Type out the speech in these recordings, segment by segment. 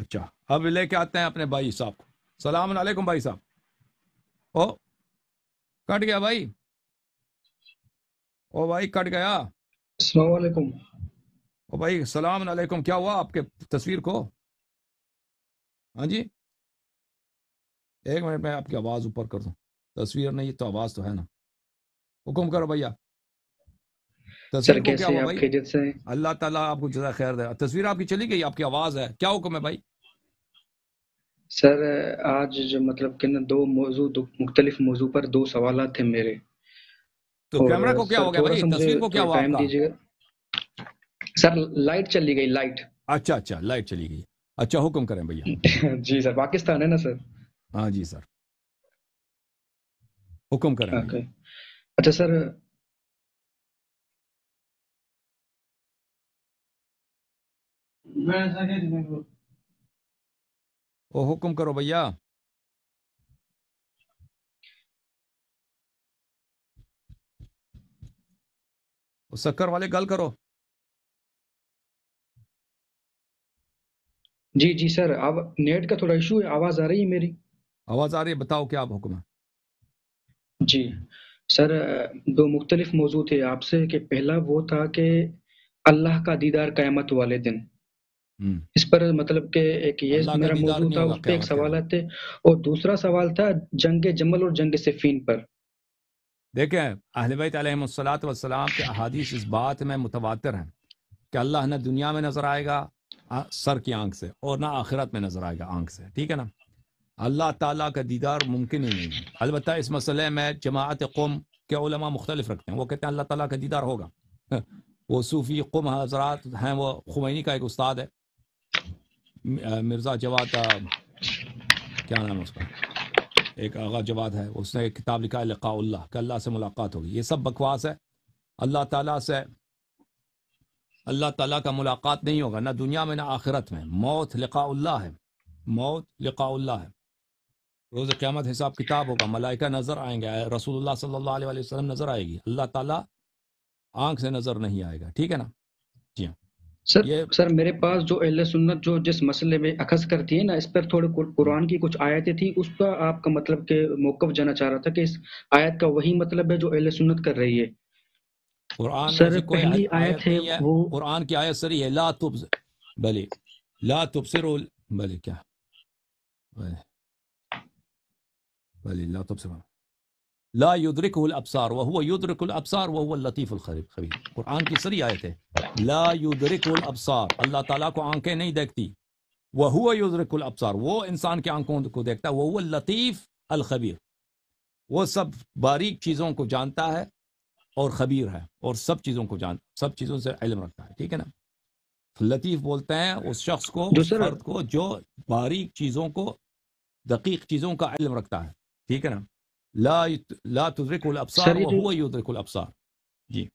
اچھا اب لے کے آتے ہیں اپنے بھائی صاحب کو السلام علیکم بھائی صاحب او کٹ گیا بھائی او بھائی کٹ گیا السلام علیکم او بھائی السلام علیکم کیا ہوا آپ کے تصویر کو ہاں جی ایک منٹ میں آپ کی آواز اوپر کر دوں تصویر نہیں تو آواز تو ہے نا حکم کرو بھیا تصویر اللہ تعالیٰ آپ کو جزا خیر دے تصویر آپ کی چلی گئی آپ کی آواز ہے کیا حکم ہے بھائی سر آج جو مطلب کہ نا دو موضوع دو مختلف موضوع پر دو سوالات تھے میرے تو کیمرہ کو کیا ہو گیا بھائی تصویر کو کیا ہوا آپ سر لائٹ چلی گئی لائٹ اچھا اچھا لائٹ چلی گئی اچھا حکم کریں بھیا جی سر پاکستان ہے نا سر ہاں جی سر حکم کریں اچھا سر میں حکم کرو بھیا سکر والے گل کرو جی جی سر اب نیٹ کا تھوڑا ایشو ہے آواز آ رہی ہے میری آواز آ رہی ہے بتاؤ کیا آپ حکم ہے جی سر دو مختلف موضوع تھے آپ سے کہ پہلا وہ تھا کہ اللہ کا دیدار قیامت والے دن اس پر مطلب کہ ایک یہ میرا موضوع تھا اس ایک سوالات اور دوسرا سوال تھا جنگ جمل اور جنگ سفین پر دیکھیں اہل بیت علیہ سلاد والسلام کے احادیث اس بات میں متواتر ہیں کہ اللہ نہ دنیا میں نظر آئے گا سر کی آنکھ سے اور نہ آخرت میں نظر آئے گا آنکھ سے ٹھیک ہے نا اللہ تعالیٰ کا دیدار ممکن ہی نہیں ہے البتہ اس مسئلے میں جماعت قوم کے علماء مختلف رکھتے ہیں وہ کہتے ہیں اللہ تعالیٰ کا دیدار ہوگا وہ صوفی قم حضرات ہیں وہ خمینی کا ایک استاد ہے مرزا جواد کیا نام ہے اس کا ایک آغا جواد ہے اس نے ایک کتاب لکھا ہے لقاء اللہ کہ اللہ سے ملاقات ہوگی یہ سب بکواس ہے اللہ تعالیٰ سے اللہ تعالیٰ کا ملاقات نہیں ہوگا نہ دنیا میں نہ آخرت میں موت لقاء اللہ ہے موت لقاء اللہ ہے روز قیامت حساب کتاب ہوگا ملائکہ نظر آئیں گے رسول اللہ صلی اللہ علیہ وسلم نظر آئے گی اللہ تعالیٰ آنکھ سے نظر نہیں آئے گا ٹھیک ہے نا جی ہاں سر سر میرے پاس جو اہل سنت جو جس مسئلے میں اخذ کرتی ہے نا اس پر تھوڑے قرآن کی کچھ آیتیں تھیں اس کا آپ کا مطلب کہ موقف جانا چاہ رہا تھا کہ اس آیت کا وہی مطلب ہے جو اہل سنت کر رہی ہے قرآن سر پہلی آیت ہے وہ قرآن کی آیت سر ہے لا تبز بلی لا تبصر بلی کیا بلی لا تبصر لا يدركه الابصار وهو يدرك الابصار وهو اللطيف الخبير قران کی سری ایت ہے لا يدركه الابصار اللہ تعالیٰ کو آنکھیں نہیں دیکھتی وهو یدرک الابصار وہ انسان کی آنکھوں کو دیکھتا ہے وہ اللطیف الخبیر وہ سب باریک چیزوں کو جانتا ہے اور خبیر ہے اور سب چیزوں کو جان سب چیزوں سے علم رکھتا ہے ٹھیک ہے نا لطیف بولتے ہیں اس شخص کو اس فرد کو جو باریک چیزوں کو دقیق چیزوں کا علم رکھتا ہے ٹھیک ہے نا لا يت... لا تدرك الابصار وهو يدرك الابصار جی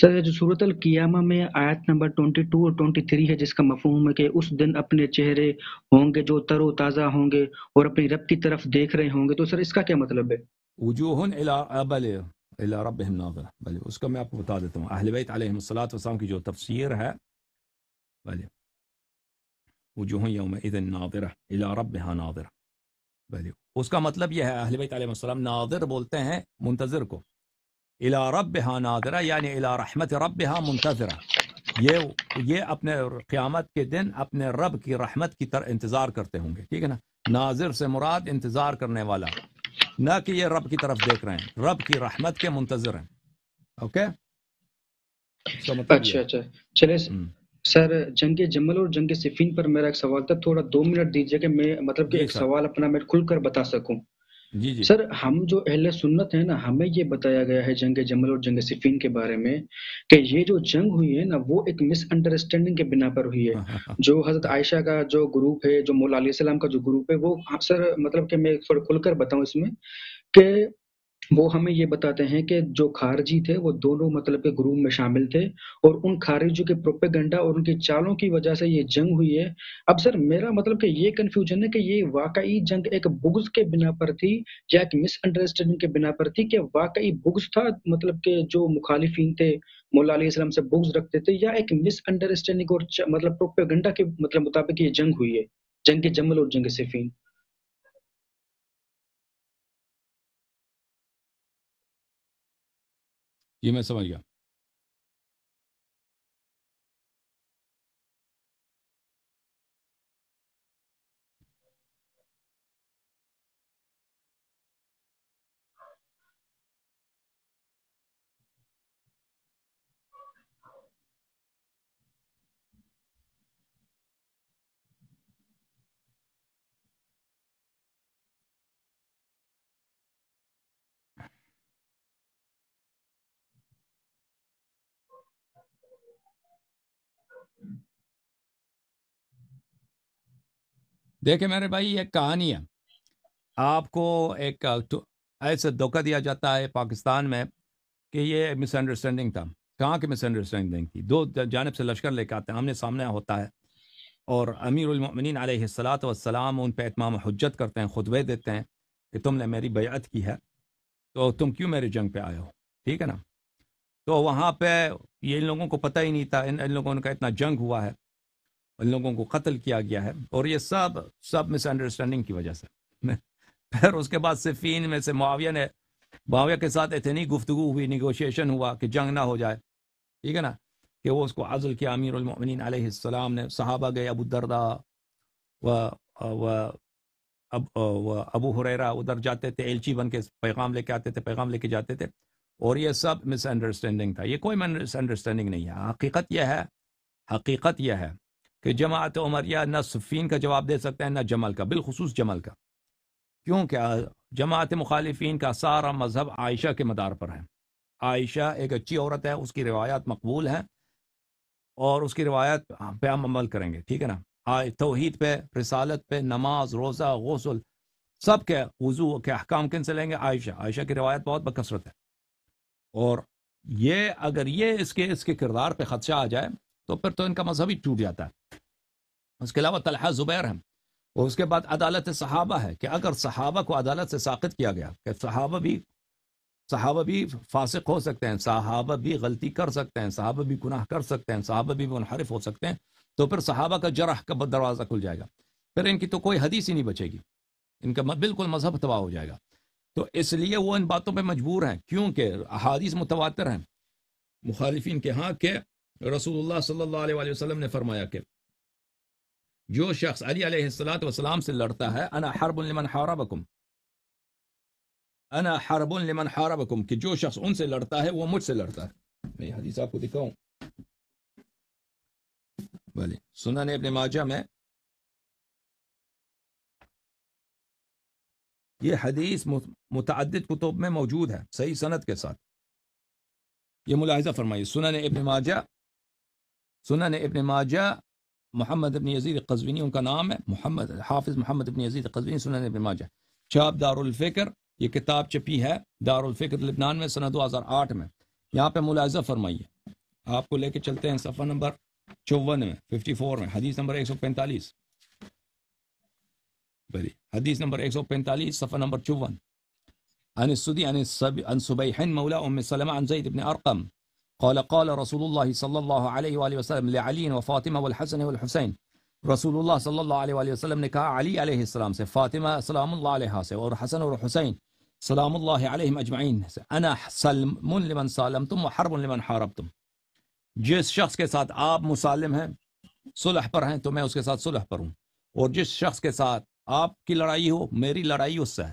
سر جو صورت القیامہ میں آیت نمبر 22 اور 23 ہے جس کا مفہوم ہے کہ اس دن اپنے چہرے ہوں گے جو تر و تازہ ہوں گے اور اپنی رب کی طرف دیکھ رہے ہوں گے تو سر اس کا کیا مطلب ہے وجوہن الی ابل الی ربهم ناظرہ بلے اس کا میں آپ کو بتا دیتا ہوں اہل بیت علیہ الصلاه والسلام کی جو تفسیر ہے بلے وجوہن یوم اذن ناظرہ الی ربها ناظرہ اس کا مطلب یہ ہے اہل بیت علیہ السلام ناظر بولتے ہیں منتظر کو الا رب ہاں ناظرہ یعنی الا رحمت رب ہاں منتظرہ یہ یہ اپنے قیامت کے دن اپنے رب کی رحمت کی طرح انتظار کرتے ہوں گے ٹھیک ہے نا ناظر سے مراد انتظار کرنے والا نہ کہ یہ رب کی طرف دیکھ رہے ہیں رب کی رحمت کے منتظر ہیں اوکے مطلب اچھا اچھا چلے سر جنگ جمل اور جنگ صفین پر میرا ایک سوال تھا تھوڑا دو منٹ دیجیے کہ میں مطلب کہ جی ایک سوال اپنا میں کھل کر بتا سکوں جی، جی۔ سر ہم جو اہل سنت ہیں نا ہمیں یہ بتایا گیا ہے جنگ جمل اور جنگ صفین کے بارے میں کہ یہ جو جنگ ہوئی ہے نا وہ ایک مس انڈرسٹینڈنگ کے بنا پر ہوئی ہے جو حضرت عائشہ کا جو گروپ ہے جو مولا علیہ السلام کا جو گروپ ہے وہ ہاں، سر مطلب کہ میں کھل کر بتاؤں اس میں کہ وہ ہمیں یہ بتاتے ہیں کہ جو خارجی تھے وہ دونوں مطلب کے گروپ میں شامل تھے اور ان خارجیوں کے پروپیگنڈا اور ان کے چالوں کی وجہ سے یہ جنگ ہوئی ہے اب سر میرا مطلب کہ یہ کنفیوژن ہے کہ یہ واقعی جنگ ایک بغض کے بنا پر تھی یا ایک مس انڈرسٹینڈنگ کے بنا پر تھی کہ واقعی بغض تھا مطلب کہ جو مخالفین تھے مولا علیہ السلام سے بغض رکھتے تھے یا ایک مس انڈرسٹینڈنگ اور مطلب پروپیگنڈا کے مطلب مطابق یہ جنگ ہوئی ہے جنگ جمل اور جنگ سفین یہ میں سمجھ گیا دیکھیں میرے بھائی یہ ایک کہانی ہے آپ کو ایک ایسے دھوکہ دیا جاتا ہے پاکستان میں کہ یہ مس انڈرسٹینڈنگ تھا کہاں کی مس انڈرسٹینڈنگ تھی دو جانب سے لشکر لے کے آتے ہیں ہم نے سامنے ہوتا ہے اور امیر المؤمنین علیہ السلاۃ والسلام ان پہ اتمام حجت کرتے ہیں خطبے دیتے ہیں کہ تم نے میری بیعت کی ہے تو تم کیوں میری جنگ پہ آئے ہو ٹھیک ہے نا تو وہاں پہ یہ ان لوگوں کو پتہ ہی نہیں تھا ان لوگوں کا اتنا جنگ ہوا ہے ان لوگوں کو قتل کیا گیا ہے اور یہ سب سب مس انڈرسٹینڈنگ کی وجہ سے پھر اس کے بعد صفین میں سے معاویہ نے معاویہ کے ساتھ اتنی گفتگو ہوئی نیگوشیشن ہوا کہ جنگ نہ ہو جائے ٹھیک ہے نا کہ وہ اس کو عزل کیا امیر المؤمنین علیہ السلام نے صحابہ گئے ابو دردا و ابو حریرا ادھر جاتے تھے ایلچی بن کے پیغام لے کے آتے تھے پیغام لے کے جاتے تھے اور یہ سب مس انڈرسٹینڈنگ تھا یہ کوئی مس انڈرسٹینڈنگ نہیں ہے حقیقت یہ ہے حقیقت یہ ہے کہ جماعت عمریہ نہ صفین کا جواب دے سکتے ہیں نہ جمل کا بالخصوص جمل کا کیونکہ جماعت مخالفین کا سارا مذہب عائشہ کے مدار پر ہے عائشہ ایک اچھی عورت ہے اس کی روایات مقبول ہیں اور اس کی روایت پہ ہم عمل کریں گے ٹھیک ہے نا توحید پہ رسالت پہ نماز روزہ غسل سب کے وضو کے احکام کن سے لیں گے عائشہ عائشہ کی روایت بہت بکثرت ہے اور یہ اگر یہ اس کے اس کے کردار پہ خدشہ آ جائے تو پھر تو ان کا مذہب ہی ٹوٹ جاتا ہے اس کے علاوہ طلحہ زبیر ہیں اور اس کے بعد عدالت صحابہ ہے کہ اگر صحابہ کو عدالت سے ساقط کیا گیا کہ صحابہ بھی صحابہ بھی فاسق ہو سکتے ہیں صحابہ بھی غلطی کر سکتے ہیں صحابہ بھی گناہ کر سکتے ہیں صحابہ بھی منحرف ہو سکتے ہیں تو پھر صحابہ کا جرح کا دروازہ کھل جائے گا پھر ان کی تو کوئی حدیث ہی نہیں بچے گی ان کا بالکل مذہب تباہ ہو جائے گا تو اس لیے وہ ان باتوں پہ مجبور ہیں کیونکہ احادیث متواتر ہیں مخالفین کے ہاں کہ رسول اللہ صلی اللہ علیہ وسلم نے فرمایا کہ جو شخص علی علیہ والسلام سے لڑتا ہے انا حرب لمن حاربکم انا حرب لمن حاربکم کہ جو شخص ان سے لڑتا ہے وہ مجھ سے لڑتا ہے میں میں حدیث آپ کو دکھاؤں سنن ابن ماجہ یہ حدیث متعدد کتب میں موجود ہے صحیح صنعت کے ساتھ یہ ملاحظہ فرمائیے سنن ابن ماجہ سنن ابن ماجہ محمد ابن یزید قزوینی ان کا نام ہے محمد حافظ محمد ابن ابن یزید قزوینی سنن ماجہ چاپ دار الفکر یہ کتاب ہے دار الفکر لبنان میں سنہ 2008 میں یہاں پہ ملاحظہ فرمائیے آپ کو لے کے چلتے ہیں صفحہ نمبر چون میں 54 میں حدیث نمبر 145 سو حدیث نمبر 145 صفحہ نمبر چون عن عن السدی ایک مولا ام سلمہ عن زید سلم ارقم قال قال رسول الله صلی الله عليه علیہ وسلم علیہ و فاطمہ الحسن الحسن رسول اللہ صلی اللہ علیہ وسلم نے کہا علیہ علیہ السلام سے فاطمہ سلام اللہ علیہ اور حسن الحسین سلام اللّہ علیہ مجمعین سلم تم و حرم لمن حاربتم جس شخص کے ساتھ آپ مسالم ہیں صلح پر ہیں تو میں اس کے ساتھ صلح پر ہوں اور جس شخص کے ساتھ آپ کی لڑائی ہو میری لڑائی اس سے ہے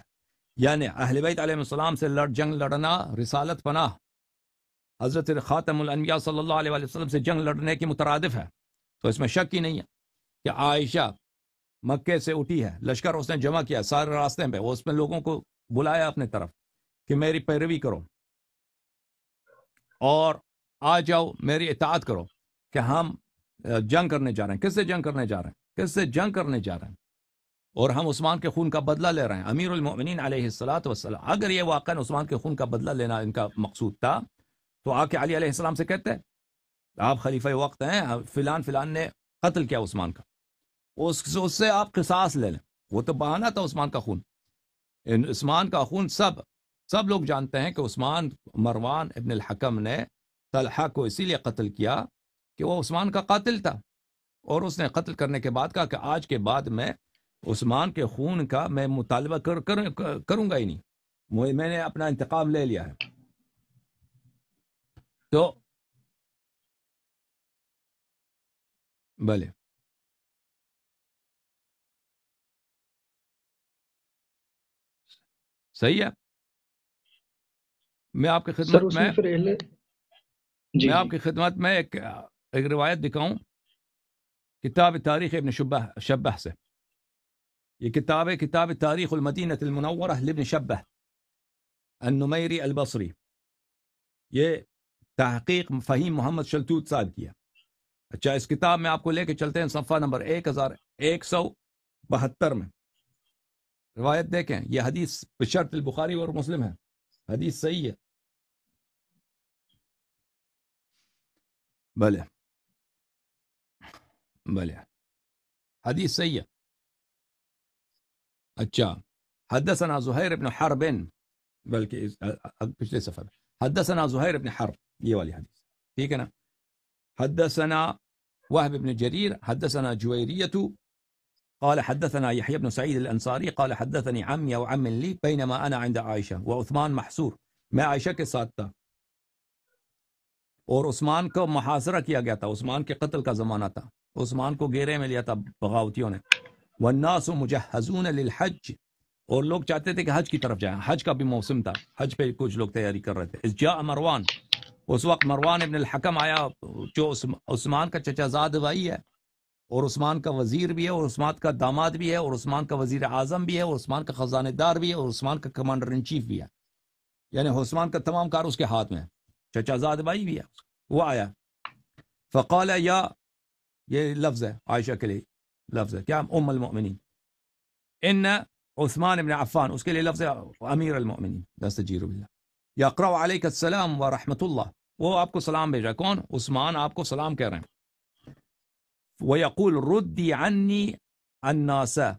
یعنی اہل بیت علیہ السلام سے لڑ جنگ لڑنا رسالت پناہ حضرت خاتم الانبیاء صلی اللہ علیہ وسلم سے جنگ لڑنے کے مترادف ہے تو اس میں شک ہی نہیں ہے کہ عائشہ مکے سے اٹھی ہے لشکر اس نے جمع کیا سارے راستے پہ اس میں لوگوں کو بلایا اپنے طرف کہ میری پیروی کرو اور آ جاؤ میری اطاعت کرو کہ ہم جنگ کرنے جا رہے ہیں کس سے جنگ کرنے جا رہے ہیں کس سے جنگ کرنے جا رہے ہیں اور ہم عثمان کے خون کا بدلہ لے رہے ہیں امیر المومنین علیہ السلاۃ وسلم اگر یہ واقعہ عثمان کے خون کا بدلہ لینا ان کا مقصود تھا تو آ کے علی علیہ السلام سے کہتے ہیں آپ خلیفہ وقت ہیں فلان فلان نے قتل کیا عثمان کا اس سے آپ قصاص لے لیں وہ تو بہانہ تھا عثمان کا خون عثمان کا خون سب سب لوگ جانتے ہیں کہ عثمان مروان ابن الحکم نے طلحہ کو اسی لیے قتل کیا کہ وہ عثمان کا قاتل تھا اور اس نے قتل کرنے کے بعد کہا کہ آج کے بعد میں عثمان کے خون کا میں مطالبہ کر, کر, کروں گا ہی نہیں میں نے اپنا انتقام لے لیا ہے Yo. Vale. سہی ہے میں آپ کی خدمت میں میں آپ کی خدمت میں ایک ایک روایت دکھاؤں کتاب تاریخ ابن شبہ شبہ سے یہ کتاب ہے کتاب تاریخ المدینة المنورہ لابن شبہ النمیری البصری یہ تحقیق فہیم محمد شلطیت صاحب کیا اچھا اس کتاب میں آپ کو لے کے چلتے ہیں صفحہ نمبر ایک ہزار ایک سو بہتر میں روایت دیکھیں یہ حدیث بشرط البخاری اور مسلم ہے حدیث صحیح ہے بھلے بھلے حدیث صحیح ہے اچھا حدثنا زہیر ابن حرب بلکہ پچھلے سفر حدثنا زہیر ابن حرب ايوه اللي حديث في كلام نعم. حدثنا وهب بن جرير حدثنا جويرية قال حدثنا يحيى بن سعيد الأنصاري قال حدثني عمي أو عم لي بينما أنا عند عائشة وعثمان محصور ما عائشة كساتة اور عثمان کو محاصرہ کیا گیا تھا عثمان کے قتل کا زمانہ تھا عثمان کو گیرے میں لیا تھا بغاوتیوں نے والناس مجهزون للحج اور لوگ چاہتے تھے کہ حج کی طرف جائیں حج کا بھی موسم تھا حج پہ کچھ لوگ تیاری کر رہے تھے جاء مروان اس وقت مروان ابن الحکم آیا جو عثمان کا چچا زاد بھائی ہے اور عثمان کا وزیر بھی ہے اور عثمان کا داماد بھی ہے اور عثمان کا وزیر اعظم بھی ہے اور عثمان کا خزانے دار بھی ہے اور عثمان کا کمانڈر ان چیف بھی ہے یعنی عثمان کا تمام کار اس کے ہاتھ میں ہے چچا زاد بھائی بھی ہے وہ آیا فقال یا یہ لفظ ہے عائشہ کے لیے لفظ ہے کیا ام المؤمنین ان عثمان ابن عفان اس کے لیے لفظ ہے امیر المؤمنین دست جی رب اللہ علیہ علیک و رحمۃ اللہ وہ آپ کو سلام بھیجا کون عثمان آپ کو سلام کہہ رہے ہیں وہ یقول ردی اناسا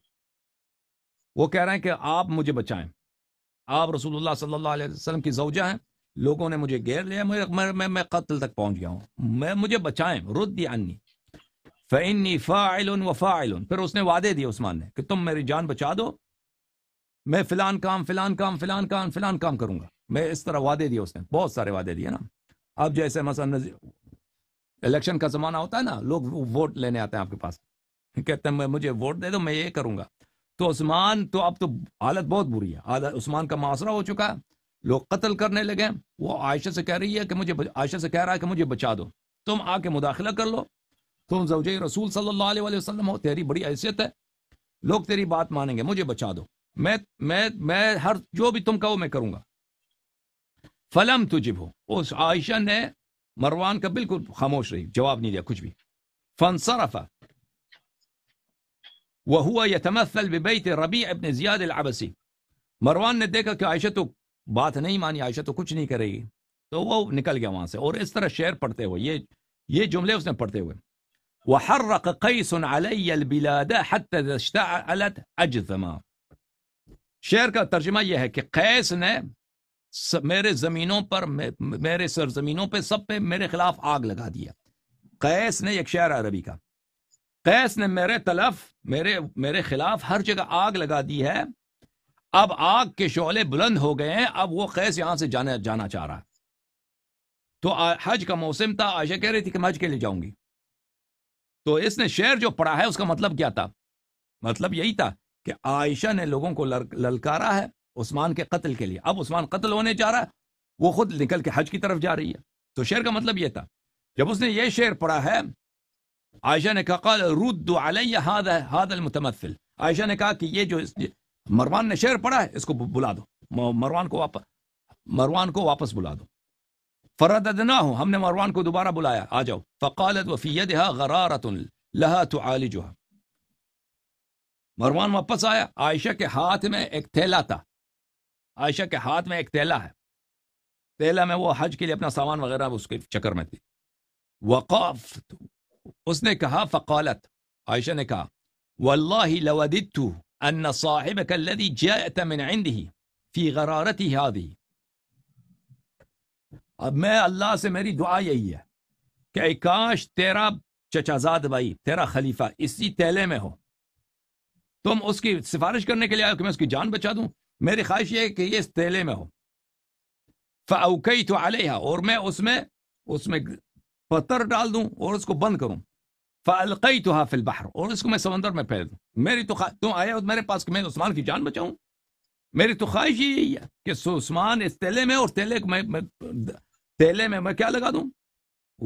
وہ کہہ رہے ہیں کہ آپ مجھے بچائیں آپ رسول اللہ صلی اللہ علیہ وسلم کی زوجہ ہیں لوگوں نے مجھے گیر لیا میں میں قتل تک پہنچ گیا ہوں میں مجھے بچائیں ردی عنی فعنی فایل و فاعل پھر اس نے وعدے دیے عثمان نے کہ تم میری جان بچا دو میں فلان کام فلان کام فلان کام فلان کام کروں گا میں اس طرح وعدے دیے اس نے بہت سارے وعدے دیے نا اب جیسے مثلا الیکشن کا زمانہ ہوتا ہے نا لوگ ووٹ لینے آتے ہیں آپ کے پاس کہتے ہیں مجھے ووٹ دے دو میں یہ کروں گا تو عثمان تو اب تو حالت بہت بری ہے عثمان کا معاشرہ ہو چکا ہے لوگ قتل کرنے لگے وہ عائشہ سے کہہ رہی ہے کہ مجھے عائشہ سے کہہ رہا ہے کہ مجھے بچا دو تم آ کے مداخلہ کر لو تم زوجہ رسول صلی اللہ علیہ وآلہ وسلم ہو تیری بڑی حیثیت ہے لوگ تیری بات مانیں گے مجھے بچا دو میں میں میں ہر جو بھی تم کہو میں کروں گا فلم تجب ہو اس عائشہ نے مروان کا بالکل خاموش رہی جواب نہیں دیا کچھ بھی ابن العبسی مروان نے دیکھا کہ عائشہ تو بات نہیں مانی عائشہ تو کچھ نہیں کرے گی تو وہ نکل گیا وہاں سے اور اس طرح شعر پڑھتے ہوئے یہ یہ جملے اس نے پڑھتے ہوئے وحرق قیس علی البلاد حتی اشتعلت ہر شعر کا ترجمہ یہ ہے کہ قیس نے میرے زمینوں پر میرے سرزمینوں پہ سب پہ میرے خلاف آگ لگا دیا قیس نے ایک شعر عربی کا قیس نے میرے تلف میرے میرے خلاف ہر جگہ آگ لگا دی ہے اب آگ کے شعلے بلند ہو گئے ہیں اب وہ قیس یہاں سے جانا جانا چاہ رہا تو حج کا موسم تھا عائشہ کہہ رہی تھی کہ میں حج کے لیے جاؤں گی تو اس نے شعر جو پڑھا ہے اس کا مطلب کیا تھا مطلب یہی تھا کہ عائشہ نے لوگوں کو للکارا ہے عثمان کے قتل کے لیے اب عثمان قتل ہونے جا رہا ہے وہ خود نکل کے حج کی طرف جا رہی ہے تو شعر کا مطلب یہ تھا جب اس نے یہ شعر پڑھا ہے عائشہ نے کہا قال علی هذا هذا المتمثل عائشہ نے کہا کہ یہ جو مروان نے شعر پڑھا ہے اس کو بلا دو مروان کو واپس مروان کو واپس بلا دو فرددناه ہم نے مروان کو دوبارہ بلایا آ جاؤ فقالت وفي يدها غراره لها تعالجها مروان واپس آیا عائشہ کے ہاتھ میں ایک تھیلا تھا عائشہ کے ہاتھ میں ایک تیلا ہے تیلا میں وہ حج کے لیے اپنا سامان وغیرہ اس کے چکر میں تھی اس نے نے کہا کہا فقالت عائشہ واللہ لوددت ان صاحبك الذي جاءت من عنده في هذه اب میں اللہ سے میری دعا یہی ہے کہ اے کاش تیرا چچا زاد بھائی تیرا خلیفہ اسی تیلے میں ہو تم اس کی سفارش کرنے کے لیے آئے کہ میں اس کی جان بچا دوں میری خواہش یہ ہے کہ یہ اس تیلے میں ہو فاؤکئی تو علیہ اور میں اس میں اس میں پتھر ڈال دوں اور اس کو بند کروں فالقئی تو حافل بہر اور اس کو میں سمندر میں پھیل دوں میری تو خواہ تم آیا میرے پاس کہ میں عثمان کی جان بچاؤں میری تو خواہش یہی ہے کہ عثمان اس تیلے میں اور تیلے میں تیلے میں میں کیا لگا دوں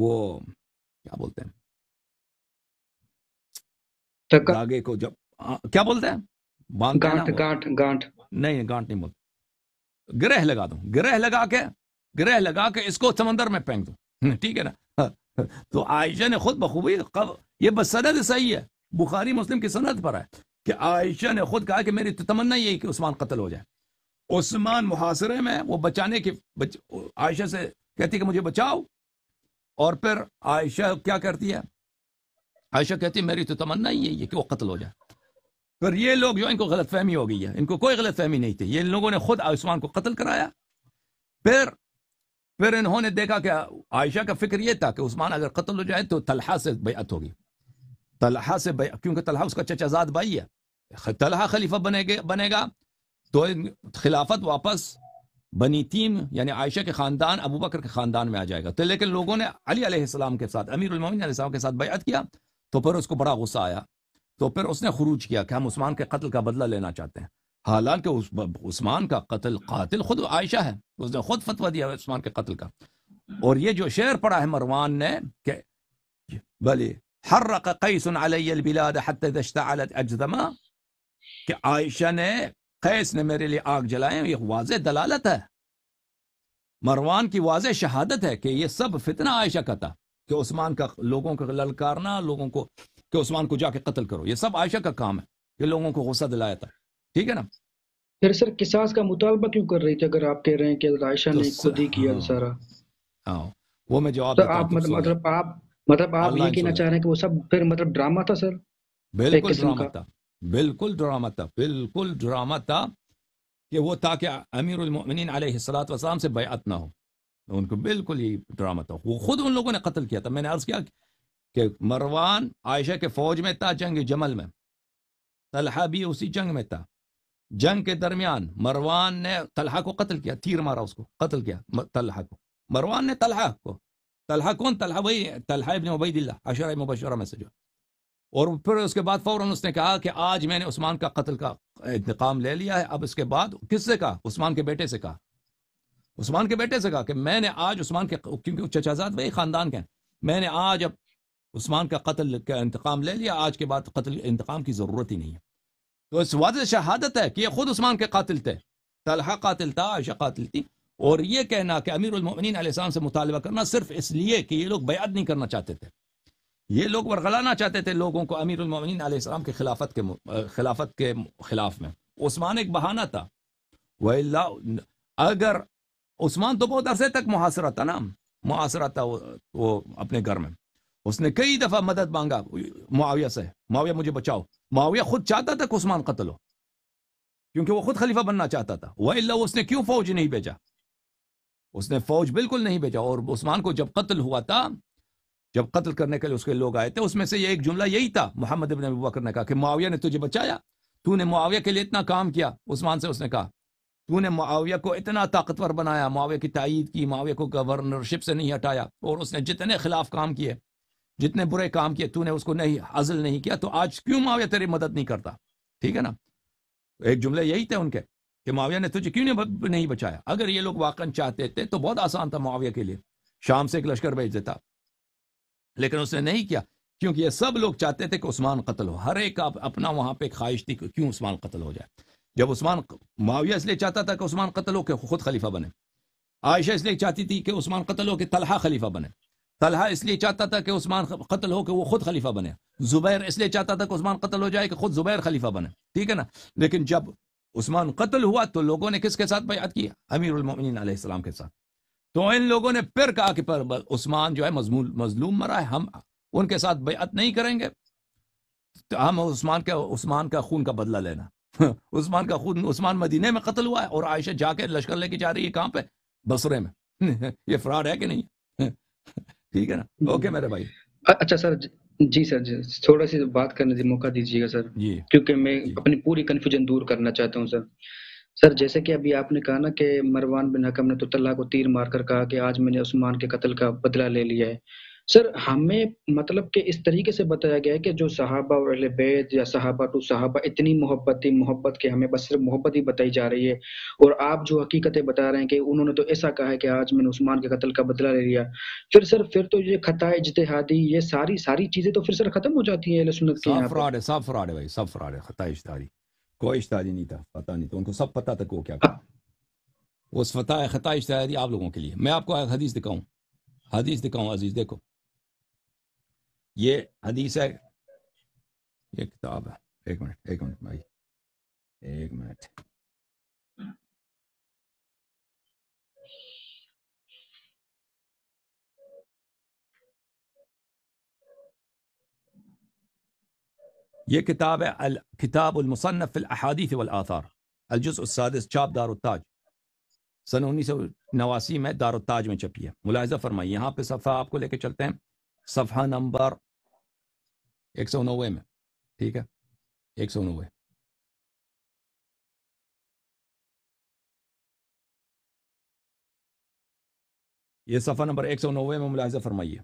وہ کیا بولتے ہیں آگے کو جب کیا بولتے ہیں گانٹ گانٹ گانٹ نہیں گانٹ نہیں بولتے گرہ لگا دوں گرہ لگا کے گرہ لگا کے اس کو سمندر میں پھینک دوں ٹھیک ہے نا تو عائشہ نے خود بخوبی قب یہ سند صحیح ہے بخاری مسلم کی سند پر ہے کہ عائشہ نے خود کہا کہ میری تمنا یہی کہ عثمان قتل ہو جائے عثمان محاصرے میں وہ بچانے کی بچ... عائشہ سے کہتی کہ مجھے بچاؤ اور پھر عائشہ کیا کرتی ہے عائشہ کہتی میری تو تمنا ہی یہی ہے کہ وہ قتل ہو جائے پھر یہ لوگ جو ان کو غلط فہمی ہو گئی ہے ان کو کوئی غلط فہمی نہیں تھی یہ لوگوں نے خود عثمان کو قتل کرایا پھر پھر انہوں نے دیکھا کہ عائشہ کا فکر یہ تھا کہ عثمان اگر قتل ہو جائے تو طلحہ سے بیعت ہوگی طلحہ سے بیعت کیونکہ طلحہ اس کا چچا زاد بھائی ہے طلحہ خلیفہ بنے گا تو خلافت واپس بنی تیم یعنی عائشہ کے خاندان ابو بکر کے خاندان میں آ جائے گا تو لیکن لوگوں نے علی علیہ السلام کے ساتھ امیر المومن علیہ السلام کے ساتھ بیعت کیا تو پھر اس کو بڑا غصہ آیا تو پھر اس نے خروج کیا کہ ہم عثمان کے قتل کا بدلہ لینا چاہتے ہیں حالانکہ عثمان کا قتل قاتل خود عائشہ ہے اس نے خود فتوہ دیا عثمان کے قتل کا اور یہ جو شعر پڑا ہے مروان نے کہ بلی حرق قیس علی البلاد حتی دشتعلت اجزما کہ عائشہ نے قیس نے میرے لیے آگ جلائیں یہ واضح دلالت ہے مروان کی واضح شہادت ہے کہ یہ سب فتنہ عائشہ کا تھا کہ عثمان کا لوگوں کا للکارنا لوگوں کو کہ عثمان کو جا کے قتل کرو یہ سب عائشہ کا کام ہے یہ لوگوں کو غصہ دلایا تھا ٹھیک ہے نا پھر سر قصاص کا مطالبہ کیوں کر رہی تھی اگر آپ کہہ رہے ہیں کہ عائشہ نے خود ہی کیا ہاں۔ سارا ہاں وہ میں جواب دیتا ہوں مطلب-, مطلب آپ مطلب آپ یہ کہنا چاہ رہے ہیں کہ وہ سب پھر مطلب ڈرامہ تھا سر بالکل ڈرامہ تھا بالکل ڈرامہ تھا بالکل ڈرامہ تھا کہ وہ تاکہ امیر المؤمنین علیہ السلاۃ وسلام سے بیعت نہ ہو ان کو بالکل یہ ڈرامہ تھا وہ خود ان لوگوں نے قتل کیا تھا میں نے عرض کیا کہ مروان عائشہ کے فوج میں تھا جنگ جمل میں طلحہ بھی اسی جنگ میں تھا جنگ کے درمیان مروان نے طلحہ کو قتل کیا تیر مارا اس کو قتل کیا طلحہ کو مروان نے طلحہ کو طلحہ کون طلحہ وہی طلحہ ابن عبید اللہ عشرہ مبشرہ میں سے جو اور پھر اس کے بعد فوراً اس نے کہا کہ آج میں نے عثمان کا قتل کا انتقام لے لیا ہے اب اس کے بعد کس سے کہا عثمان کے بیٹے سے کہا عثمان کے بیٹے سے کہا کہ میں نے آج عثمان کے کیونکہ چچا چچازاد وہی خاندان کے ہیں میں نے آج اب عثمان کا قتل کا انتقام لے لیا آج کے بعد قتل انتقام کی ضرورت ہی نہیں ہے تو اس واضح شہادت ہے کہ یہ خود عثمان کے قاتل تھے طلحہ قاتل تھا عائشہ قاتل تھی اور یہ کہنا کہ امیر المومنین علیہ السلام سے مطالبہ کرنا صرف اس لیے کہ یہ لوگ بیعت نہیں کرنا چاہتے تھے یہ لوگ ورغلانا چاہتے تھے لوگوں کو امیر المومنین علیہ السلام کے خلافت کے خلافت کے خلاف میں عثمان ایک بہانہ تھا وہ اگر عثمان تو بہت عرصے تک محاصرہ تھا نا محاصرہ تھا وہ اپنے گھر میں اس نے کئی دفعہ مدد مانگا معاویہ سے معاویہ مجھے بچاؤ معاویہ خود چاہتا تھا کہ عثمان قتل ہو کیونکہ وہ خود خلیفہ بننا چاہتا تھا وہ اللہ اس نے کیوں فوج نہیں بھیجا اس نے فوج بالکل نہیں بھیجا اور عثمان کو جب قتل ہوا تھا جب قتل کرنے کے لیے اس کے لوگ آئے تھے اس میں سے یہ ایک جملہ یہی تھا محمد ابن بکر نے کہا کہ معاویہ نے تجھے بچایا تو نے معاویہ کے لیے اتنا کام کیا عثمان سے اس نے کہا تو نے معاویہ کو اتنا طاقتور بنایا معاویہ کی تائید کی معاویہ کو گورنرشپ سے نہیں ہٹایا اور اس نے جتنے خلاف کام کیے جتنے برے کام کیے تو نے اس کو نہیں حاضل نہیں کیا تو آج کیوں معاویہ تیری مدد نہیں کرتا ٹھیک ہے نا ایک جملے یہی تھے ان کے کہ معاویہ نے تجھے کیوں نہیں بچایا اگر یہ لوگ واقع چاہتے تھے تو بہت آسان تھا معاویہ کے لیے شام سے ایک لشکر بھیج دیتا لیکن اس نے نہیں کیا کیونکہ یہ سب لوگ چاہتے تھے کہ عثمان قتل ہو ہر ایک اپنا وہاں پہ خواہش تھی کہ کیوں عثمان قتل ہو جائے جب عثمان معاویہ اس لیے چاہتا تھا کہ عثمان قتل ہو کہ خود خلیفہ بنے عائشہ اس لیے چاہتی تھی کہ عثمان قتل ہو کہ طلحہ خلیفہ بنے طلحہ اس لیے چاہتا تھا کہ عثمان قتل ہو کہ وہ خود خلیفہ بنے زبیر اس لیے چاہتا تھا کہ عثمان قتل ہو جائے کہ خود زبیر خلیفہ بنے ٹھیک ہے نا لیکن جب عثمان قتل ہوا تو لوگوں نے کس کے ساتھ بیعت کی امیر المومنین علیہ السلام کے ساتھ تو ان لوگوں نے پھر کہا کہ پر عثمان جو ہے مظلوم مرا ہے ہم ان کے ساتھ بیعت نہیں کریں گے تو ہم عثمان کے عثمان کا خون کا بدلہ لینا عثمان کا خون عثمان مدینے میں قتل ہوا ہے اور عائشہ جا کے لشکر لے کے جا رہی ہے کہاں پہ بسرے میں یہ فراڈ ہے کہ نہیں ٹھیک ہے نا اوکے میرے بھائی اچھا سر جی،, جی سر جی تھوڑا سی بات کرنے سے موقع دیجیے گا سر جی۔ کیونکہ میں جی۔ اپنی پوری کنفیوژن دور کرنا چاہتا ہوں سر سر جیسے کہ ابھی آپ نے کہا نا کہ مروان بن حکم نے تو طلبہ کو تیر مار کر کہا کہ آج میں نے عثمان کے قتل کا بدلہ لے لیا ہے سر ہمیں مطلب کہ اس طریقے سے بتایا گیا ہے کہ جو صحابہ اور اہل بیت یا صحابہ ٹو صحابہ اتنی محبت تھی محبت کہ ہمیں بس صرف محبت ہی بتائی جا رہی ہے اور آپ جو حقیقتیں بتا رہے ہیں کہ انہوں نے تو ایسا کہا ہے کہ آج میں نے عثمان کے قتل کا بدلہ لے لیا پھر سر پھر تو یہ خطا اجتہادی یہ ساری ساری چیزیں تو پھر سر ختم ہو جاتی ہیں اہل سنت کے سب فراڈ ہے سب فراڈ ہے بھائی سب فراڈ ہے خطا اجتہادی کوئی اجتہادی نہیں تھا پتا نہیں تو ان کو سب پتا تھا وہ کیا کہا وہ خطا اجتہادی آپ لوگوں کے لیے میں آپ کو حدیث دکھاؤں حدیث دکھاؤں عزیز دیکھو ये हदीस है ये किताब है एक मिनट एक मिनट भाई एक मिनट ये किताब है किताब المصنف في الاحاديث والاثار الجزء السادس چاپ دار التاज सन उन्नीस सौ नवासी में दारुताज में छपी है मुलायजा फरमाइए यहाँ पे सफ़ा आपको लेके चलते हैं सफ़ा नंबर ایک سو نوے میں ٹھیک ہے ایک سو نوے یہ صفحہ نمبر ایک سو نوے میں ملاحظہ فرمائیے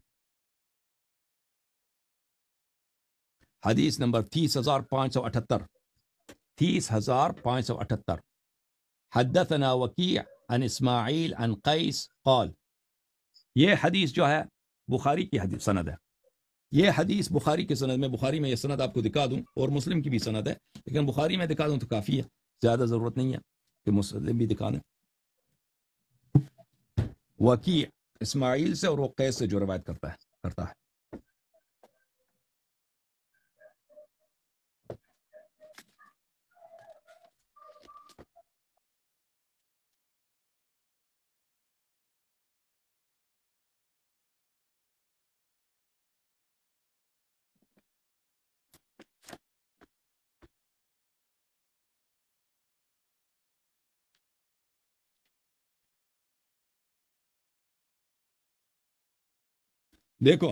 حدیث نمبر تیس ہزار پانچ سو اٹھتر تیس ہزار پانچ سو اٹھتر حدثنا وکیع عن اسماعیل عن قیس قال یہ حدیث جو ہے بخاری کی حدیث سند ہے یہ حدیث بخاری کی سند میں بخاری میں یہ سند آپ کو دکھا دوں اور مسلم کی بھی سند ہے لیکن بخاری میں دکھا دوں تو کافی ہے زیادہ ضرورت نہیں ہے کہ مسلم بھی دکھا دیں وکی اسماعیل سے اور وہ قیس سے جو روایت کرتا ہے کرتا ہے دیکھو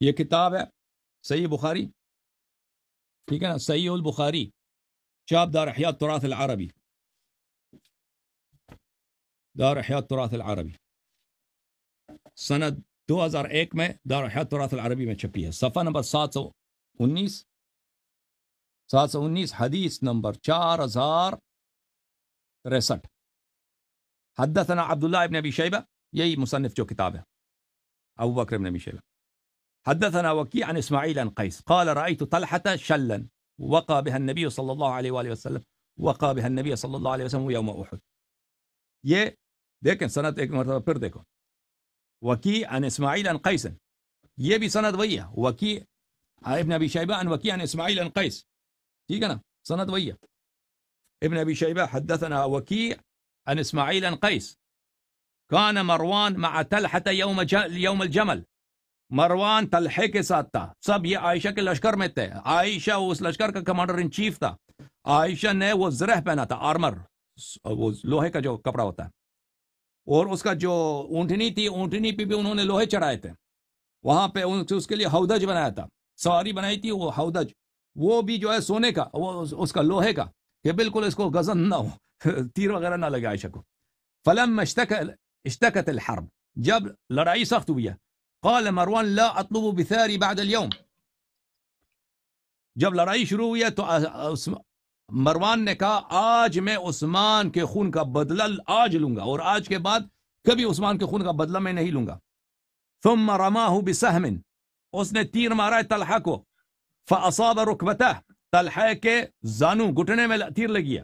یہ کتاب ہے صحیح بخاری ٹھیک ہے نا صحیح البخاری شاب دار حیات تراث العربی دار حیات تراث العربی سند دو ہزار ایک میں دار حیات تراث العربی میں چھپی ہے صفحہ نمبر سات سو انیس سات سو انیس حدیث نمبر چار ہزار تریسٹھ حدثنا عبداللہ ابن ابی شیبہ یہی مصنف جو کتاب ہے أبو بكر بن أبي شيبة حدثنا وكيع عن إسماعيل عن قيس قال رأيت طلحة شلا وقى بها النبي صلى الله عليه وآله وسلم وقى بها النبي صلى الله عليه وسلم يوم أحد ي لكن سند إيك مرتبة بردكو وكي عن إسماعيل عن قيس يبي سند ويا وكي عن ابن أبي شيبة عن وكي عن إسماعيل عن قيس تيجنا سند ويا ابن أبي شيبة حدثنا وكيع عن إسماعيل ان قيس کان مروان مع یوم الجمل مروان تلح کے ساتھ تھا سب یہ عائشہ کے لشکر میں تھے عائشہ اس لشکر کا کمانڈر ان چیف تھا عائشہ نے وہ زرہ پہنا تھا آرمر وہ لوہے کا جو کپڑا ہوتا ہے اور اس کا جو اونٹنی اونٹنی تھی پہ بھی انہوں نے لوہے چڑھائے تھے وہاں پہ اس کے لیے ہودج بنایا تھا سواری بنائی تھی وہ ہودج وہ بھی جو ہے سونے کا وہ اس کا لوہے کا کہ بالکل اس کو گزن نہ ہو تیر وغیرہ نہ لگے عائشہ کو فلم مشتق اشتكت الحرب جاب بيها قال مروان لا جب بثاري بعد اليوم جب لڑائی شروع ہوئی تو مروان نے کہا آج میں عثمان کے خون کا بدلہ آج لوں گا اور آج کے بعد کبھی عثمان کے خون کا بدلہ میں نہیں لوں گا ثم ہوں بسمن اس نے تیر مارا ہے تلحا کو فاصاب کے زانو گھٹنے میں تیر لگی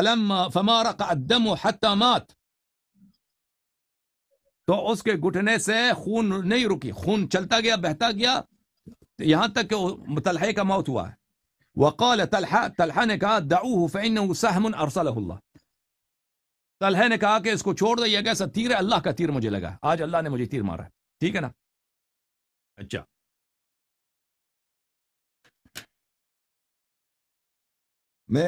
الدم حتی مات تو اس کے گھٹنے سے خون نہیں رکی خون چلتا گیا بہتا گیا یہاں تک کہ طلحے کا موت ہوا ہے وقال طلحہ طلحہ تلحا تلحا نے کہا سهم ارسله الله طلحہ نے کہا کہ اس کو چھوڑ دیا کیسا تیر ہے اللہ کا تیر مجھے لگا آج اللہ نے مجھے تیر مارا ٹھیک ہے نا اچھا میں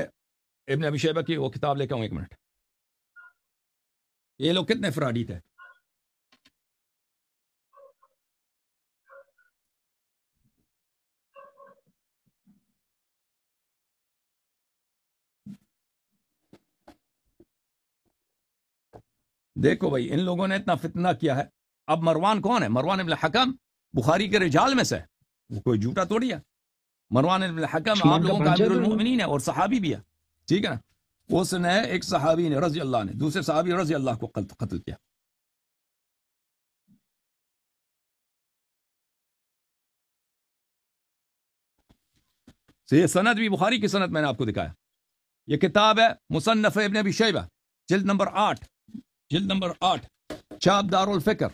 ابن ابی شیبہ کی وہ کتاب لے کے ایک منٹ یہ لوگ کتنے فراڈی تھے دیکھو بھائی ان لوگوں نے اتنا فتنہ کیا ہے اب مروان کون ہے مروان ابن حکم بخاری کے رجال میں سے وہ کوئی جھوٹا توڑیا مروان ابن حکم آپ لوگوں کا المؤمنین ہے ہے ہے اور صحابی بھی ٹھیک اس نے ایک صحابی نے رضی اللہ نے دوسرے صحابی رضی اللہ کو قتل کیا یہ سند بھی بخاری کی سند میں نے آپ کو دکھایا یہ کتاب ہے مصنف ابن ابی شیبہ جلد نمبر آٹھ جلد نمبر آٹھ چاپ دار الفکر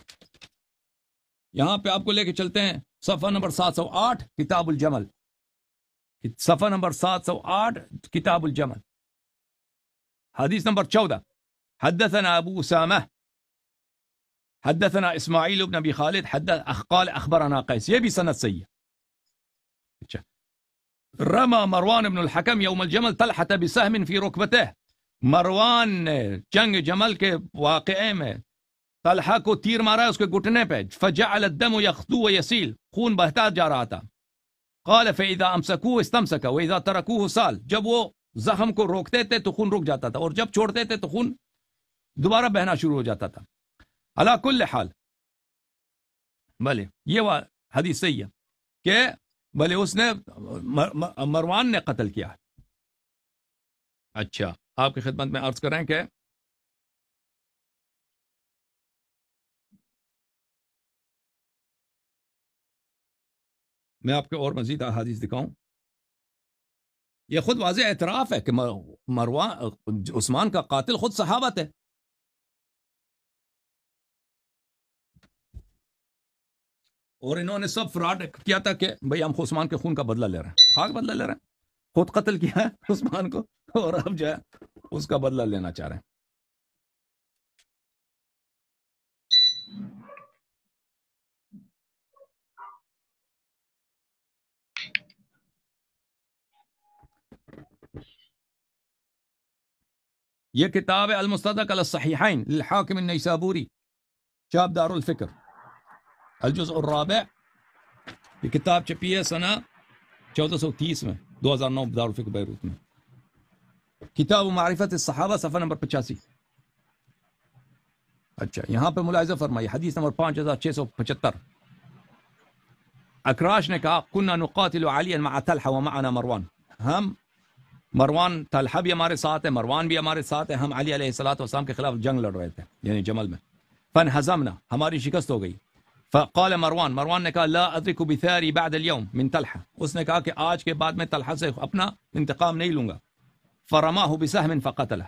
یہاں پہ آپ کو لے کے چلتے ہیں صفحہ نمبر سات سو آٹھ کتاب الجمل صفحہ نمبر سات سو آٹھ کتاب الجمل حدیث نمبر چودہ حدثنا ابو اسامہ حدثنا اسماعیل ابن ابی خالد حدث اخقال اخبرنا قیس یہ بھی سند صحیح رمى مروان بن الحكم يوم الجمل تلحة بسهم في ركبته مروان نے جنگ جمل کے واقعے میں طلحہ کو تیر مارا اس کے گھٹنے پہ فجا الدم و یختو یسیل خون بہتا جا رہا تھا قال فاذا امسکو استم واذا ادا سال جب وہ زخم کو روکتے تھے تو خون رک جاتا تھا اور جب چھوڑتے تھے تو خون دوبارہ بہنا شروع ہو جاتا تھا اللہ کل حال بھلے یہ حدیث صحیح ہے کہ بھلے اس نے مروان نے قتل کیا اچھا آپ کی خدمت میں عرض کریں کہ میں آپ کو اور مزید احادیث دکھاؤں یہ خود واضح اعتراف ہے کہ مروا عثمان کا قاتل خود صحابت ہے اور انہوں نے سب فراڈ کیا تھا کہ بھائی ہم عثمان کے خون کا بدلہ لے رہے ہیں خاک بدلہ لے رہے ہیں خود قتل کیا ہے عثمان کو اور اب جو ہے اس کا بدلہ لینا چاہ رہے ہیں یہ کتاب ہے الصحیحین للحاکم النیسابوری چاپ دار الفکر الجزء الرابع یہ کتاب چھپی ہے سنا چودہ سو تیس میں دو ہزار بیروت میں کتاب و معرفت صحابہ صفحہ نمبر پچاسی اچھا یہاں پہ ملاحظہ فرمائی حدیث نمبر پانچ ہزار چھ سو پچہتر اکراش نے کہا کنہ کن علی مروان ہم مروان طلحہ بھی ہمارے ساتھ ہے مروان بھی ہمارے ساتھ ہے ہم علی علیہ السلاۃ وال کے خلاف جنگ لڑ رہے تھے یعنی جمل میں فن ہضمنا ہماری شکست ہو گئی فقال مروان مروان نے کہا لا ادرك بثاري بعد اليوم من تلحه اس نے کہا کہ آج کے بعد میں تلحه سے اپنا انتقام نہیں لوں گا فرماه بسهم فقتله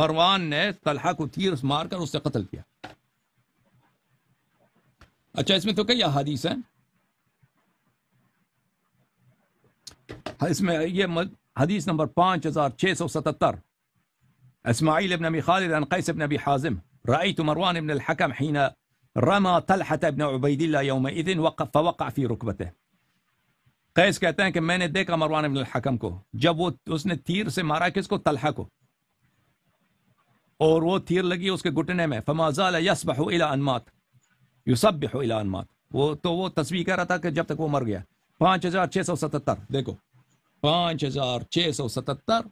مروان نے طلحہ کو تیر مار کر اسے قتل کیا اچھا اس میں تو کئی احادیث ہیں اس میں یہ حدیث نمبر 5677 اسماعیل ابن ابی خالد عن قيس ابن ابي حازم رأيت مروان بن الحكم حين طلحة وقف فوقع قیس کہتے ہیں کہ میں نے دیکھا مروان ابن الحکم کو جب وہ اس نے تیر سے مارا کس کو طلحہ کو اور وہ وہ وہ تیر لگی اس کے گھٹنے میں فما زال الی الی تو کہہ رہا تھا کہ جب تک وہ مر گیا پانچ ہزار چھ سو ستر دیکھو پانچ ہزار چھ سو ستہتر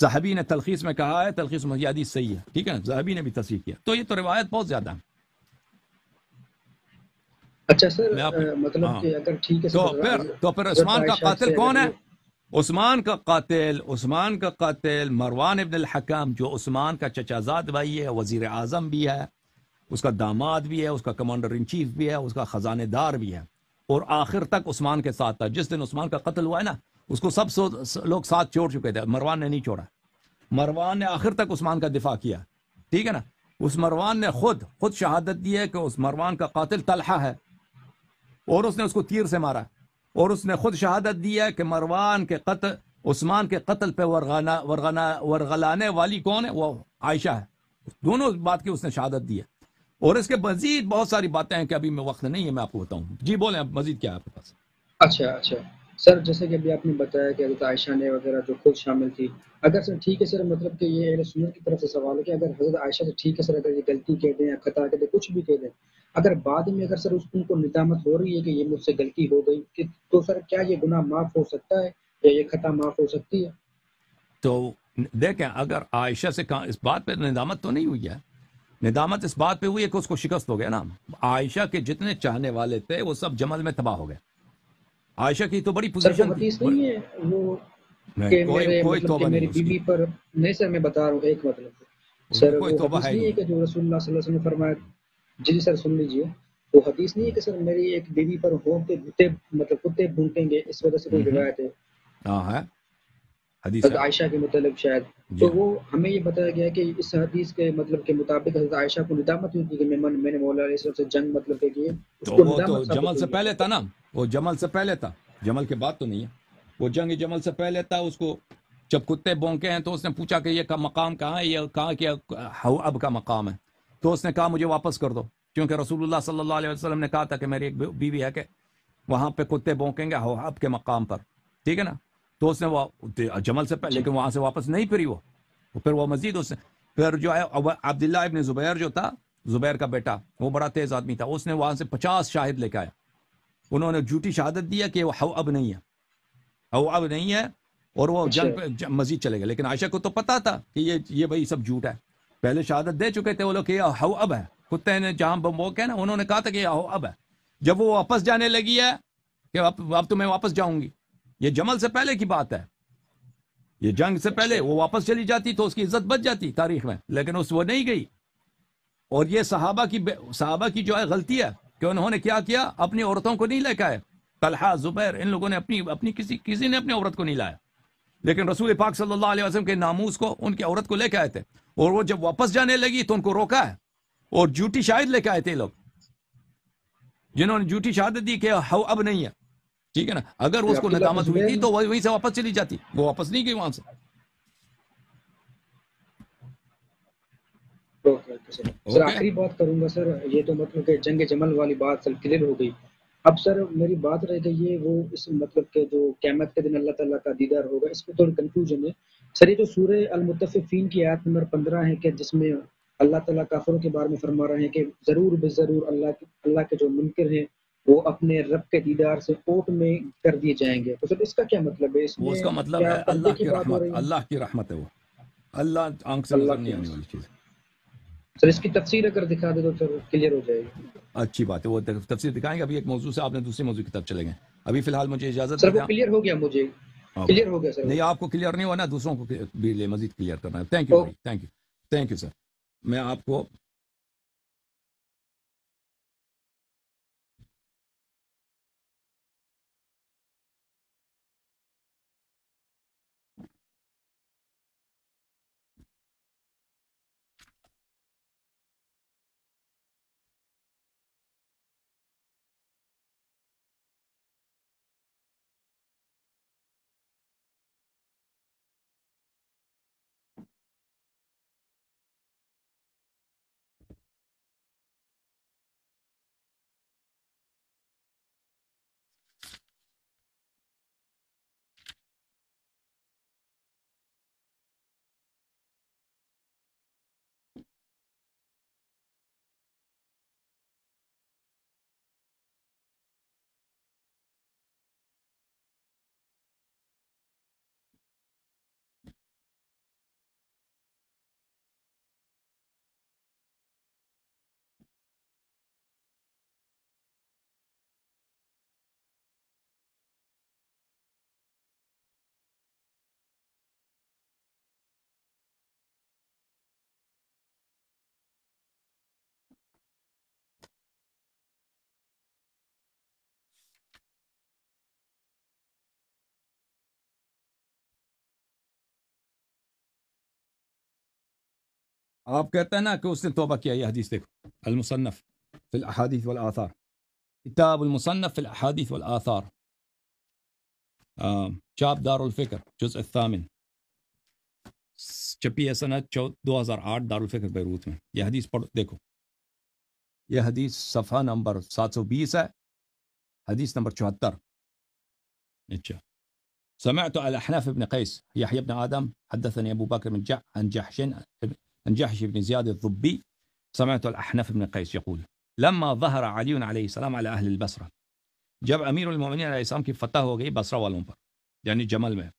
زہبی نے تلخیص میں کہا ہے تلخیص محیادی صحیح ہے ٹھیک ہے زہبی نے بھی تصحیح کیا تو تو یہ روایت بہت زیادہ اچھا مطلب ہاں۔ ہے پھر تو پھر عثمان کا قاتل کون ہے عثمان کا قاتل عثمان کا قاتل مروان ابن الحکم جو عثمان کا چچا زاد بھائی ہے وزیر اعظم بھی ہے اس کا داماد بھی ہے اس کا کمانڈر ان چیف بھی ہے اس کا خزانے دار بھی ہے اور آخر تک عثمان کے ساتھ تھا جس دن عثمان کا قتل ہوا ہے نا اس کو سب لوگ ساتھ چھوڑ چکے تھے مروان نے نہیں چھوڑا مروان نے آخر تک عثمان کا دفاع کیا ٹھیک ہے نا اس مروان نے خود خود شہادت دی ہے کہ اس مروان کا قاتل طلحہ ہے اور اس اس اس نے نے کو تیر سے مارا اور خود شہادت دی ہے کہ مروان کے قتل عثمان کے قتل پہ ورغلانے والی کون ہے وہ عائشہ ہے دونوں بات کی اس نے شہادت دی ہے اور اس کے مزید بہت ساری باتیں ہیں کہ ابھی میں وقت نہیں ہے میں آپ کو بتاؤں جی بولیں مزید کیا ہے آپ کے پاس اچھا اچھا سر جیسے کہ ابھی آپ نے بتایا کہ حضرت عائشہ نے وغیرہ جو خود شامل تھی اگر سر ٹھیک ہے سر مطلب کہ یہ اہل سنت کی طرف سے سوال ہے کہ اگر حضرت عائشہ سے ٹھیک ہے سر اگر یہ غلطی کہہ دیں یا خطا کہہ دیں کچھ بھی کہہ دیں اگر بعد میں اگر سر اس ان کو ندامت ہو رہی ہے کہ یہ مجھ سے غلطی ہو گئی تو سر کیا یہ گناہ معاف ہو سکتا ہے یا یہ خطا معاف ہو سکتی ہے تو دیکھیں اگر عائشہ سے کہاں اس بات پہ ندامت تو نہیں ہوئی ہے ندامت اس بات پہ ہوئی ہے کہ اس کو شکست ہو گیا نا عائشہ کے جتنے چاہنے والے تھے وہ سب جمل میں تباہ ہو گئے عائشہ کی تو بڑی پوزیشن تھی نہیں ہے وہ کہ میرے مطلب کہ میری بیوی پر نہیں سر میں بتا رہا ہوں ایک مطلب سر وہ حدیث نہیں ہے کہ جو رسول اللہ صلی اللہ علیہ وسلم نے فرمایا جی سر سن لیجئے وہ حدیث نہیں ہے کہ سر میری ایک بیوی پر ہوتے بھوتے مطلب کتے بھونٹیں گے اس وجہ سے کوئی روایت ہے ہاں ہے حدیث حضرت عائشہ کے مطلب شاید تو جی۔ وہ ہمیں یہ بتایا گیا کہ اس حدیث کے مطلب کے مطابق حضرت عائشہ کو ندامت ہوئی کہ میں میں نے مولا علیہ السلام سے جنگ مطلب کے کیے تو وہ تو جمل سے پہلے تھا نا وہ جمل سے پہلے تھا جمل کے بعد تو نہیں ہے وہ جنگ جمل سے پہلے تھا اس کو جب کتے بونکے ہیں تو اس نے پوچھا کہ یہ کا مقام کہاں ہے یہ کہاں کہ اب کا مقام ہے تو اس نے کہا مجھے واپس کر دو کیونکہ رسول اللہ صلی اللہ علیہ وسلم نے کہا تھا کہ میری ایک بیوی ہے کہ وہاں پہ کتے بونکیں گے ہو اب کے مقام پر ٹھیک ہے نا تو اس نے وہ جمل سے پہلے جی۔ لیکن وہاں سے واپس نہیں پھری وہ پھر وہ مزید اس نے پھر جو ہے عبداللہ ابن زبیر جو تھا زبیر کا بیٹا وہ بڑا تیز آدمی تھا اس نے وہاں سے پچاس شاہد لے کے آیا انہوں نے جھوٹی شہادت دیا کہ وہ ہو اب نہیں ہے ہو اب نہیں ہے اور وہ اچھا۔ جنگ مزید چلے گئے لیکن عائشہ کو تو پتا تھا کہ یہ یہ بھائی سب جھوٹ ہے پہلے شہادت دے چکے تھے وہ لوگ کہ ہو اب ہے کتے نے جہاں بم ہے نا انہوں نے کہا تھا کہ یہ ہو اب ہے جب وہ واپس جانے لگی ہے کہ اب تو میں واپس جاؤں گی یہ جمل سے پہلے کی بات ہے یہ جنگ سے پہلے وہ واپس چلی جاتی تو اس کی عزت بچ جاتی تاریخ میں لیکن اس وہ نہیں گئی اور یہ صحابہ کی صحابہ کی جو ہے غلطی ہے کہ انہوں نے کیا کیا اپنی عورتوں کو نہیں لے کے آئے طلحہ زبیر ان لوگوں نے اپنی اپنی کسی کسی نے اپنی عورت کو نہیں لایا لیکن رسول پاک صلی اللہ علیہ وسلم کے ناموز کو ان کی عورت کو لے کے آئے تھے اور وہ جب واپس جانے لگی تو ان کو روکا ہے اور جوٹی شاید لے کے آئے تھے لوگ جنہوں نے جوٹی شہادت دی کہ ہو اب نہیں ہے ٹھیک ہے نا اگر اس کو ندامت ہوئی تھی تو وہیں سے واپس چلی جاتی وہ واپس نہیں گئی وہاں سے سر آخری بات کروں گا سر یہ تو مطلب کہ جنگ جمل والی بات سر کلیئر ہو گئی اب سر میری بات رہ گئی یہ وہ اس مطلب کہ جو قیامت کے دن اللہ تعالیٰ کا دیدار ہوگا اس میں تھوڑی کنفیوژن ہے سر یہ جو سورہ المتفقین کی آیت نمبر پندرہ ہے کہ جس میں اللہ تعالیٰ کافروں کے بارے میں فرما رہے ہیں کہ ضرور بے ضرور اللہ اللہ کے جو منکر ہیں وہ اپنے رب کے دیدار سے کوٹ میں کر دیے جائیں گے تو اس کا کیا مطلب ہے اس, وہ اس کا مطلب ہے اللہ کی رحمت اللہ کی رحمت ہے وہ اللہ آنکھ سے نظر نہیں آنے والی چیز سر اس کی تفسیر اگر دکھا دے تو سر کلیئر ہو جائے گی اچھی بات ہے وہ تفسیر دکھائیں گے ابھی ایک موضوع سے آپ نے دوسرے موضوع کی طرف چلے گئے ابھی فی الحال مجھے اجازت سر وہ کلیئر ہو گیا مجھے کلیئر ہاں۔ ہو گیا سر نہیں آپ کو کلیئر نہیں ہوا نا دوسروں کو بھی لے مزید کلیئر کرنا ہے thank you thank you thank you sir میں آپ کو آپ کہتے ہیں نا کہ اس نے توبہ کیا یہ حدیث دیکھو المصنف في الاحادیث والآثار کتاب المصنف في الاحادیث والآثار چاپ دار الفکر جزء الثامن چپی ہے سنت دو ہزار آٹھ الفکر بیروت میں یہ حدیث پڑھو دیکھو یہ حدیث صفحہ نمبر سات سو بیس ہے حدیث نمبر چوہتر اچھا سمعت على حناف بن قيس يحيى بن آدم حدثني أبو بكر من جع عن جحش الجحش بن زياد الضبي سمعت الأحنف بن قيس يقول لما ظهر علي عليه السلام على أهل البصرة جاب أمير المؤمنين عليه السلام كيف فتاه وغي بصرة والمنبر يعني جمال ما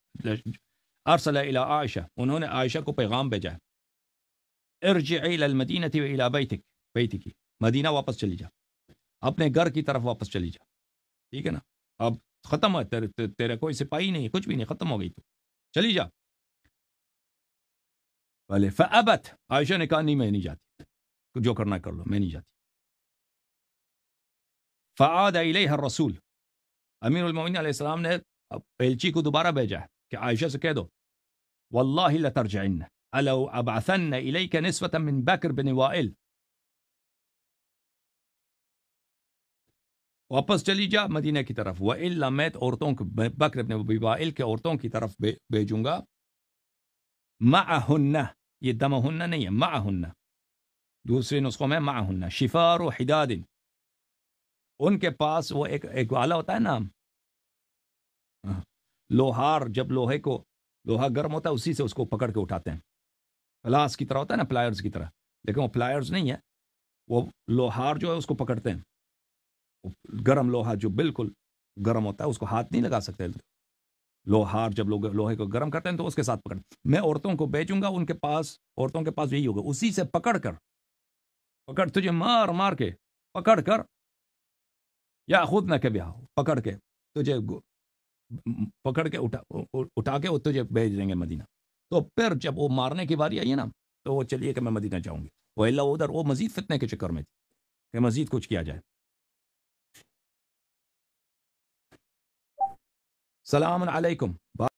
أرسل إلى عائشة ونهون عائشة كو بيغام بجا ارجعي إلى المدينة وإلى بيتك بيتك مدينة واپس چلی جا اپنے گر کی طرف واپس چلی جا ٹھیک ہے نا اب ختم ہے تیرے, کوئی سپاہی نہیں کچھ بھی نہیں ختم ہو گئی تو جا پہلے فبت عائشہ نے کہا نہیں میں نہیں جاتی جو کرنا کر لو میں نہیں جاتی فعاد علیہ رسول امیر المومن علیہ السلام نے کو دوبارہ بھیجا کہ عائشہ سے کہہ دو واللہ لترجعن الو ابعثن الیک من بکر بن وائل واپس چلی جا مدینہ کی طرف وہ میں عورتوں کو بکر عورتوں کی طرف بھیجوں گا یہ دم ہننا نہیں ہے مع ہننا دوسرے میں مع ہننا شفار و حدادن ان کے پاس وہ ایک ایک والا ہوتا ہے نام لوہار جب لوہے کو لوہا گرم ہوتا ہے اسی سے اس کو پکڑ کے اٹھاتے ہیں پلاس کی طرح ہوتا ہے نا پلائرز کی طرح لیکن وہ پلائرز نہیں ہے وہ لوہار جو ہے اس کو پکڑتے ہیں گرم لوہا جو بالکل گرم ہوتا ہے اس کو ہاتھ نہیں لگا سکتے لوہار جب لوگ لوہے کو گرم کرتے ہیں تو اس کے ساتھ پکڑ میں عورتوں کو بیچوں گا ان کے پاس عورتوں کے پاس یہی ہوگا اسی سے پکڑ کر پکڑ تجھے مار مار کے پکڑ کر یا خود نہ کہ بیاہ پکڑ کے تجھے پکڑ کے اٹھا اٹھا کے وہ تجھے بھیج دیں گے مدینہ تو پھر جب وہ مارنے کی باری آئی ہے نا تو وہ چلیے کہ میں مدینہ جاؤں گی وہ اللہ ادھر وہ مزید فتنے کے چکر میں تھی کہ مزید کچھ کیا جائے سلام عليكم